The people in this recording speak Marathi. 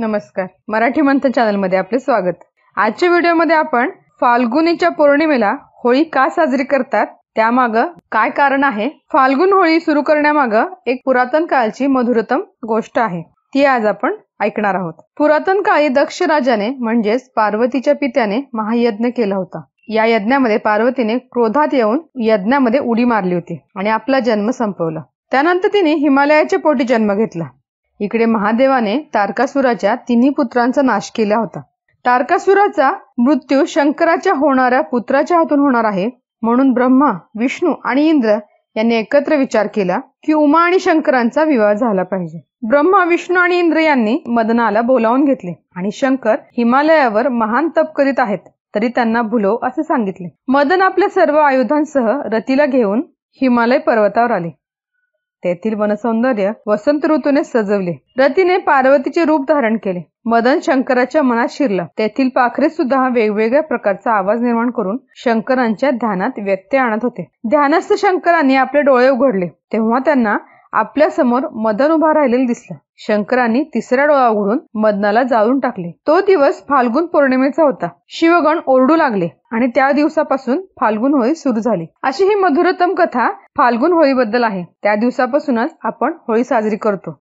नमस्कार मराठी मंथन मध्ये आपले स्वागत आजच्या व्हिडिओमध्ये आपण फाल्गुनीच्या पौर्णिमेला होळी का साजरी करतात त्यामाग काय कारण आहे फाल्गुन होळी सुरू करण्यामाग एक पुरातन काळची मधुरतम गोष्ट आहे ती आज आपण ऐकणार आहोत पुरातन काळी दक्ष राजाने म्हणजेच पार्वतीच्या पित्याने महायज्ञ केला होता या यज्ञामध्ये पार्वतीने क्रोधात येऊन यज्ञामध्ये उडी मारली होती आणि आपला जन्म संपवला त्यानंतर तिने हिमालयाच्या पोटी जन्म घेतला इकडे महादेवाने तारकासुराच्या तिन्ही पुत्रांचा नाश केला होता तारकासुराचा मृत्यू शंकराच्या होणाऱ्या पुत्राच्या हातून होणार आहे म्हणून ब्रह्मा विष्णू आणि इंद्र यांनी एकत्र विचार केला की उमा आणि शंकरांचा विवाह झाला पाहिजे ब्रह्मा विष्णू आणि इंद्र यांनी मदनाला बोलावून घेतले आणि शंकर हिमालयावर महान तप करीत आहेत तरी त्यांना भुलो असे सांगितले मदन आपल्या सर्व आयुधांसह रतीला घेऊन हिमालय पर्वतावर आले तेथील वनसौंदर्य वसंत ऋतूने सजवले रतीने पार्वतीचे रूप धारण केले मदन शंकराच्या मनात शिरला तेथील पाखरे सुद्धा वेगवेगळ्या प्रकारचा आवाज निर्माण करून शंकरांच्या ध्यानात व्यत्यय आणत होते ध्यानस्थ शंकरांनी आपले डोळे उघडले तेव्हा त्यांना आपल्या समोर मदन उभा राहिलेला दिसला शंकरांनी तिसरा डोळा उघडून मदनाला जाळून टाकले तो दिवस फाल्गुन पौर्णिमेचा होता शिवगण ओरडू लागले आणि त्या दिवसापासून फाल्गुन होळी सुरू झाली अशी ही मधुरतम कथा फाल्गुन होळीबद्दल आहे त्या दिवसापासूनच आपण होळी साजरी करतो